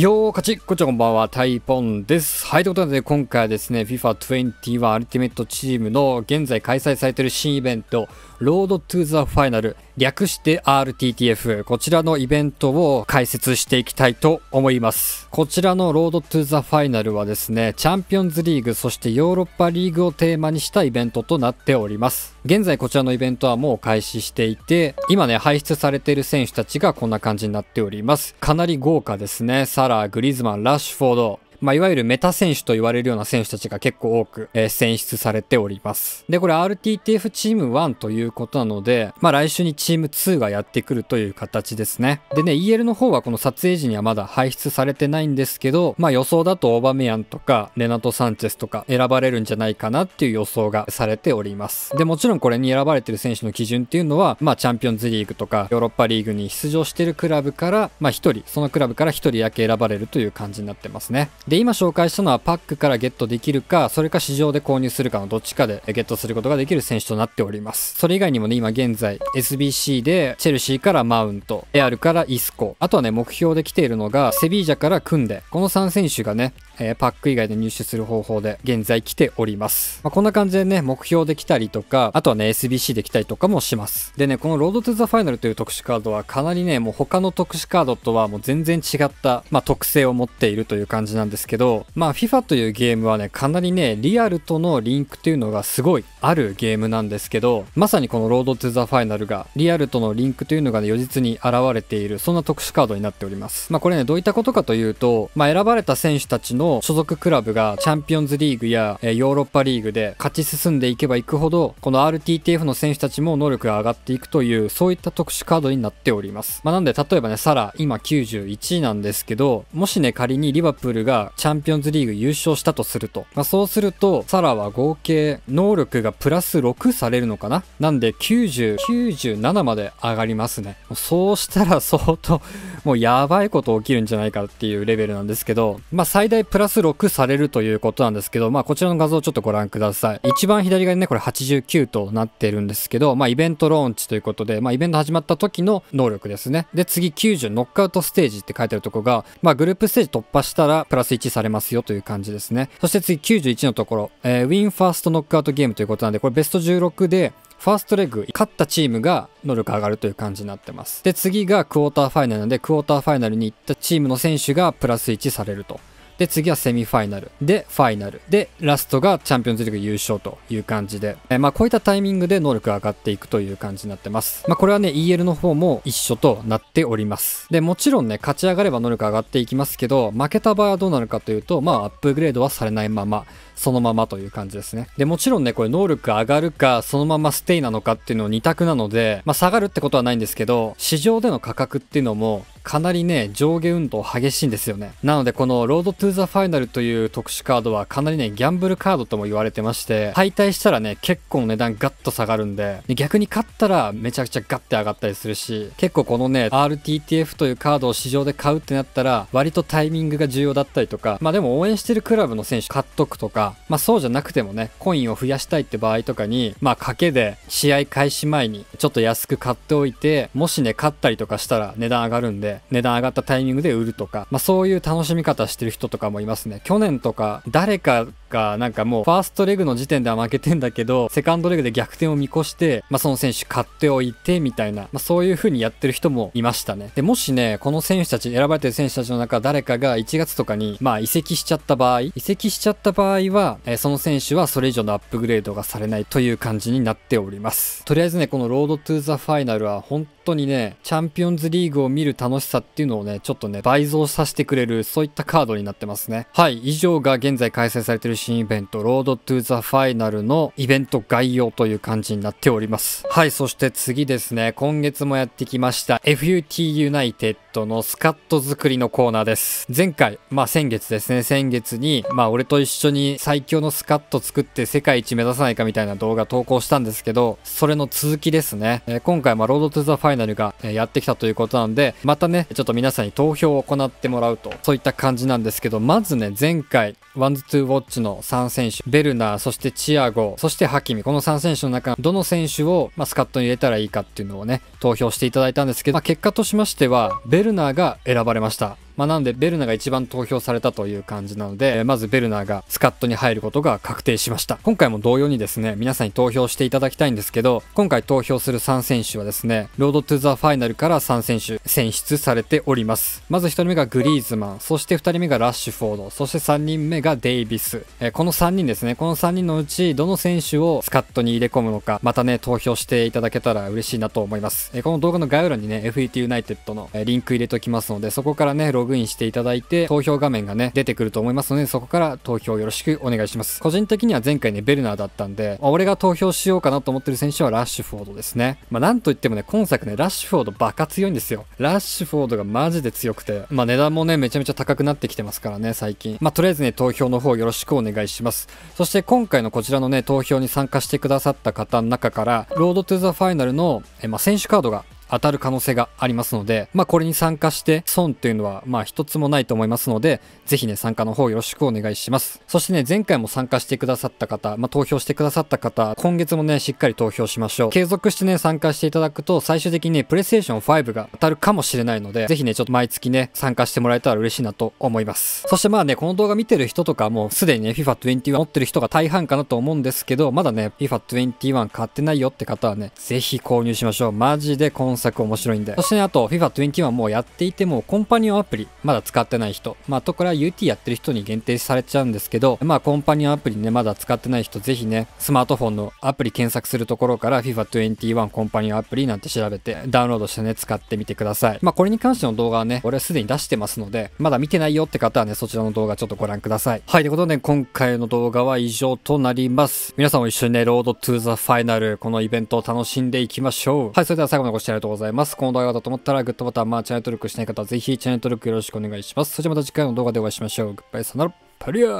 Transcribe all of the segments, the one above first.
よーかち、こんちは、こんばんは、タイポンです。はい、ということで、今回はですね、FIFA21 アルティメットチームの現在開催されている新イベント、ロードトゥザファイナル、略して RTTF、こちらのイベントを解説していきたいと思います。こちらのロードトゥザファイナルはですね、チャンピオンズリーグ、そしてヨーロッパリーグをテーマにしたイベントとなっております。現在こちらのイベントはもう開始していて、今ね、輩出されている選手たちがこんな感じになっております。かなり豪華ですね。サラー、グリズマン、ラッシュフォード、まあ、いわゆるメタ選手と言われるような選手たちが結構多く、えー、選出されております。で、これ RTTF チーム1ということなので、まあ、来週にチーム2がやってくるという形ですね。でね、EL の方はこの撮影時にはまだ排出されてないんですけど、まあ、予想だとオバメアンとか、レナト・サンチェスとか選ばれるんじゃないかなっていう予想がされております。で、もちろんこれに選ばれてる選手の基準っていうのは、まあ、チャンピオンズリーグとか、ヨーロッパリーグに出場してるクラブから、まあ、1人、そのクラブから1人だけ選ばれるという感じになってますね。で、今紹介したのはパックからゲットできるか、それか市場で購入するかのどっちかでゲットすることができる選手となっております。それ以外にもね、今現在 SBC でチェルシーからマウント、エアルからイスコ、あとはね、目標で来ているのがセビージャから組んで、この3選手がね、えー、パック以外で入手する方法で現在来ております。まあ、こんな感じでね、目標できたりとか、あとはね、SBC できたりとかもします。でね、このロードトゥザファイナルという特殊カードはかなりね、もう他の特殊カードとはもう全然違った、まあ、特性を持っているという感じなんですけど、まあ FIFA というゲームはね、かなりね、リアルとのリンクというのがすごいあるゲームなんですけど、まさにこのロードトゥザファイナルがリアルとのリンクというのがね、如実に現れている、そんな特殊カードになっております。まあこれね、どういったことかというと、まあ選ばれた選手たちのの所属クラブがチャンピオンズリーグやヨーロッパリーグで勝ち進んでいけばいくほど、この RTTF の選手たちも能力が上がっていくという、そういった特殊カードになっております。まあ、なんで、例えばね、サラ、今91位なんですけど、もしね、仮にリバプールがチャンピオンズリーグ優勝したとすると、まあ、そうすると、サラは合計能力がプラス6されるのかななんで90、97まで上がりますね。そうしたら相当、もうやばいこと起きるんじゃないかっていうレベルなんですけど、まあ、最大ププラス6されるということなんですけど、まあこちらの画像をちょっとご覧ください。一番左側にね、これ89となってるんですけど、まあイベントローンチということで、まあイベント始まった時の能力ですね。で、次90ノックアウトステージって書いてあるとこが、まあグループステージ突破したらプラス1されますよという感じですね。そして次91のところ、えー、ウィンファーストノックアウトゲームということなんで、これベスト16で、ファーストレグ、勝ったチームが能力上がるという感じになってます。で、次がクォーターファイナルなんで、クォーターファイナルに行ったチームの選手がプラス1されると。で、次はセミファイナル。で、ファイナル。で、ラストがチャンピオンズリーグ優勝という感じで、えー、まあ、こういったタイミングで能力が上がっていくという感じになってます。まあ、これはね、EL の方も一緒となっております。で、もちろんね、勝ち上がれば能力上がっていきますけど、負けた場合はどうなるかというと、まあ、アップグレードはされないまま、そのままという感じですね。で、もちろんね、これ能力上がるか、そのままステイなのかっていうのを2択なので、まあ、下がるってことはないんですけど、市場での価格っていうのも、かなりね、上下運動激しいんですよね。なので、このロードトゥーザファイナルという特殊カードはかなりね、ギャンブルカードとも言われてまして、敗退したらね、結構値段ガッと下がるんで、で逆に勝ったらめちゃくちゃガッて上がったりするし、結構このね、RTTF というカードを市場で買うってなったら、割とタイミングが重要だったりとか、まあでも応援してるクラブの選手買っとくとか、まあそうじゃなくてもね、コインを増やしたいって場合とかに、まあ賭けで試合開始前にちょっと安く買っておいて、もしね、勝ったりとかしたら値段上がるんで、値段上がったタイミングで売るとか、まあ、そういう楽しみ方してる人とかもいますね去年とか誰かか、なんかもう、ファーストレグの時点では負けてんだけど、セカンドレグで逆転を見越して、まあ、その選手買っておいて、みたいな、まあ、そういう風にやってる人もいましたね。で、もしね、この選手たち、選ばれてる選手たちの中、誰かが1月とかに、まあ、移籍しちゃった場合、移籍しちゃった場合は、えー、その選手はそれ以上のアップグレードがされないという感じになっております。とりあえずね、このロードトゥーザファイナルは、本当にね、チャンピオンズリーグを見る楽しさっていうのをね、ちょっとね、倍増させてくれる、そういったカードになってますね。はい、以上が現在開催されてる新イベント、ロードトゥザファイナルのイベント概要という感じになっております。はい、そして次ですね、今月もやってきました、FUT ユナイテッドのスカット作りのコーナーです。前回、まあ先月ですね、先月に、まあ俺と一緒に最強のスカット作って世界一目指さないかみたいな動画投稿したんですけど、それの続きですね。えー、今回、まあロードトゥザファイナルがやってきたということなんで、またね、ちょっと皆さんに投票を行ってもらうと、そういった感じなんですけど、まずね、前回、ワンズツー・ウォッチのの3選手、ベルナー、そしてチアゴ、そしてハキミ、この3選手の中、どの選手を、まあ、スカットに入れたらいいかっていうのをね、投票していただいたんですけど、まあ、結果としましては、ベルナーが選ばれました。まあ、なのでベルナが一番投票されたという感じなので、まずベルナがスカットに入ることが確定しました。今回も同様にですね、皆さんに投票していただきたいんですけど、今回投票する3選手はですね、ロードトゥザファイナルから3選手選出されております。まず1人目がグリーズマン、そして2人目がラッシュフォード、そして3人目がデイビス。えー、この3人ですね、この3人のうちどの選手をスカットに入れ込むのか、またね、投票していただけたら嬉しいなと思います。えー、この動画の概要欄にね、FET ユナイテッドの、リンク入れておきますので、そこからね、ロググインしていただいて、投票画面がね、出てくると思いますので、そこから投票よろしくお願いします。個人的には前回ね、ベルナーだったんで、まあ、俺が投票しようかなと思ってる選手はラッシュフォードですね。まあ、なんといってもね、今作ね、ラッシュフォードバカ強いんですよ。ラッシュフォードがマジで強くて、まあ、値段もね、めちゃめちゃ高くなってきてますからね、最近。まあ、とりあえずね、投票の方よろしくお願いします。そして今回のこちらのね、投票に参加してくださった方の中から、ロードトゥザファイナルの、えまあ、選手カードが当たる可能性がありますので、まあ、これに参加して損っていうのは、まあ、一つもないと思いますので、ぜひね、参加の方よろしくお願いします。そしてね、前回も参加してくださった方、まあ、投票してくださった方、今月もね、しっかり投票しましょう。継続してね、参加していただくと、最終的にね、プレイステーション5が当たるかもしれないので、ぜひね、ちょっと毎月ね、参加してもらえたら嬉しいなと思います。そしてまあね、この動画見てる人とか、もうすでにね、FIFA21 持ってる人が大半かなと思うんですけど、まだね、FIFA21 買ってないよって方はね、ぜひ購入しましょう。マジでコン作面白いんで。そして、ね、あと FIFA21 もうやっていてもコンパニオンアプリまだ使ってない人。まあとこれは UT やってる人に限定されちゃうんですけど、まあコンパニオンアプリねまだ使ってない人ぜひねスマートフォンのアプリ検索するところから FIFA21 コンパニオンアプリなんて調べてダウンロードしてね使ってみてください。まあこれに関しての動画はね俺はすでに出してますのでまだ見てないよって方はねそちらの動画ちょっとご覧ください。はいということで、ね、今回の動画は以上となります。皆さんも一緒にねロードトゥーザファイナルこのイベントを楽しんでいきましょう。はいそれでは最後までご視聴ありがとうございました。とうございます。この動画だと思ったらグッドボタン、まあチャンネル登録しない方はぜひチャンネル登録よろしくお願いします。それてまた次回の動画でお会いしましょう。グッバイさよなら。パリア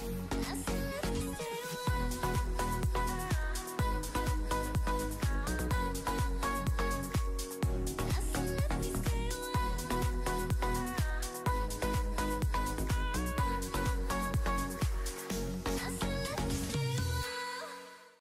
ー